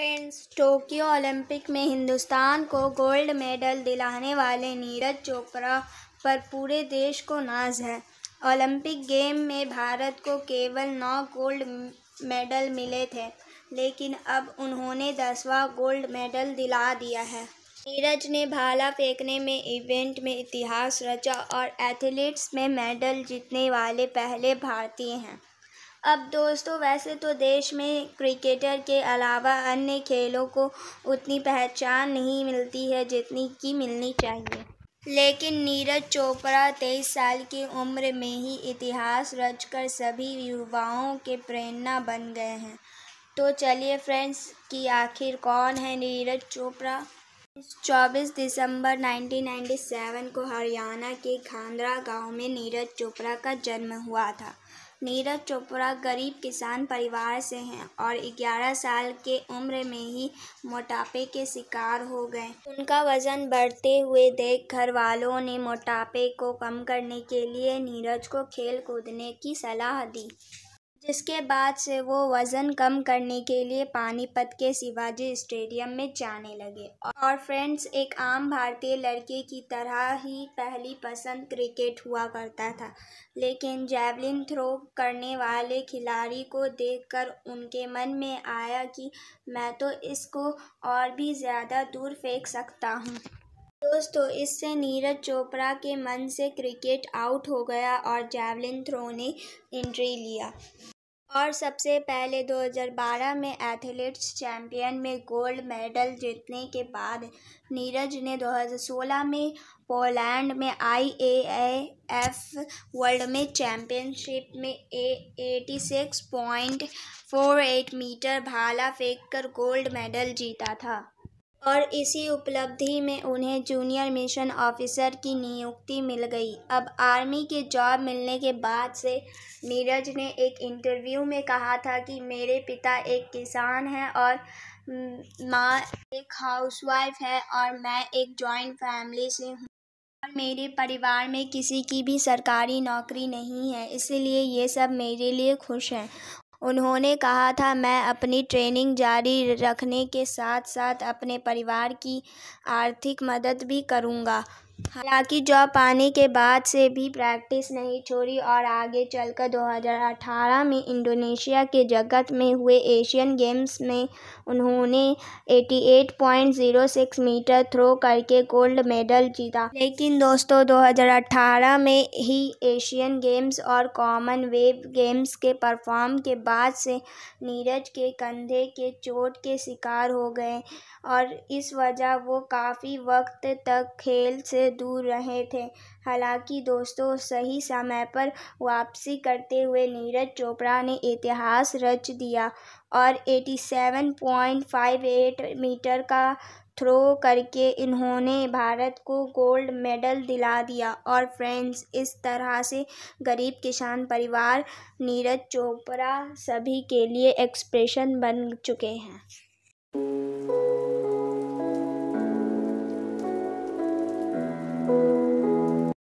friends Tokyo Olympic में हिंदुस्तान को gold medal दिलाने वाले नीरज चोपड़ा पर पूरे देश को नाज है ओलंपिक गेम में भारत को केवल नौ गोल्ड मेडल मिले थे लेकिन अब उन्होंने दसवां गोल्ड मेडल दिला दिया है नीरज ने भाला फेंकने में इवेंट में इतिहास रचा और एथलीट्स में मेडल जीतने वाले पहले भारतीय हैं अब दोस्तों वैसे तो देश में क्रिकेटर के अलावा अन्य खेलों को उतनी पहचान नहीं मिलती है जितनी की मिलनी चाहिए लेकिन नीरज चोपड़ा तेईस साल की उम्र में ही इतिहास रचकर सभी युवाओं के प्रेरणा बन गए हैं तो चलिए फ्रेंड्स कि आखिर कौन है नीरज चोपड़ा चौबीस दिसंबर 1997 को हरियाणा के खांद्रा गांव में नीरज चोपड़ा का जन्म हुआ था नीरज चोपड़ा गरीब किसान परिवार से हैं और 11 साल के उम्र में ही मोटापे के शिकार हो गए उनका वजन बढ़ते हुए देख घर वालों ने मोटापे को कम करने के लिए नीरज को खेल कूदने की सलाह दी जिसके बाद से वो वज़न कम करने के लिए पानीपत के शिवाजी स्टेडियम में जाने लगे और फ्रेंड्स एक आम भारतीय लड़के की तरह ही पहली पसंद क्रिकेट हुआ करता था लेकिन जैवलिन थ्रो करने वाले खिलाड़ी को देखकर उनके मन में आया कि मैं तो इसको और भी ज़्यादा दूर फेंक सकता हूँ दोस्तों इससे नीरज चोपड़ा के मन से क्रिकेट आउट हो गया और जैवलिन थ्रो ने एंट्री लिया और सबसे पहले 2012 में एथलीट्स चैंपियन में गोल्ड मेडल जीतने के बाद नीरज ने 2016 में पोलैंड में आई ए एफ वर्ल्ड में चैंपियनशिप में eighty six point four eight meter भाला फेंककर गोल्ड मेडल जीता था और इसी उपलब्धि में उन्हें जूनियर मिशन ऑफिसर की नियुक्ति मिल गई अब आर्मी के जॉब मिलने के बाद से नीरज ने एक इंटरव्यू में कहा था कि मेरे पिता एक किसान हैं और माँ एक हाउसवाइफ है और मैं एक जॉइंट फैमिली से हूँ और मेरे परिवार में किसी की भी सरकारी नौकरी नहीं है इसलिए ये सब मेरे लिए खुश हैं उन्होंने कहा था मैं अपनी ट्रेनिंग जारी रखने के साथ साथ अपने परिवार की आर्थिक मदद भी करूँगा हालांकि जॉब पाने के बाद से भी प्रैक्टिस नहीं छोड़ी और आगे चलकर दो हज़ार अठारह में इंडोनेशिया के जगत में हुए एशियन गेम्स में उन्होंने eighty eight point zero six meter throw करके गोल्ड मेडल जीता लेकिन दोस्तों दो हज़ार अठारह में ही एशियन गेम्स और कॉमनवेल्थ गेम्स के परफॉर्म के बाद से नीरज के कंधे के चोट के शिकार हो गए और इस वजह वो काफ़ी वक्त तक खेल से दूर रहे थे हालांकि दोस्तों सही समय पर वापसी करते हुए नीरज चोपड़ा ने इतिहास रच दिया और 87.58 मीटर का थ्रो करके इन्होंने भारत को गोल्ड मेडल दिला दिया और फ्रेंड्स इस तरह से गरीब किसान परिवार नीरज चोपड़ा सभी के लिए एक्सप्रेशन बन चुके हैं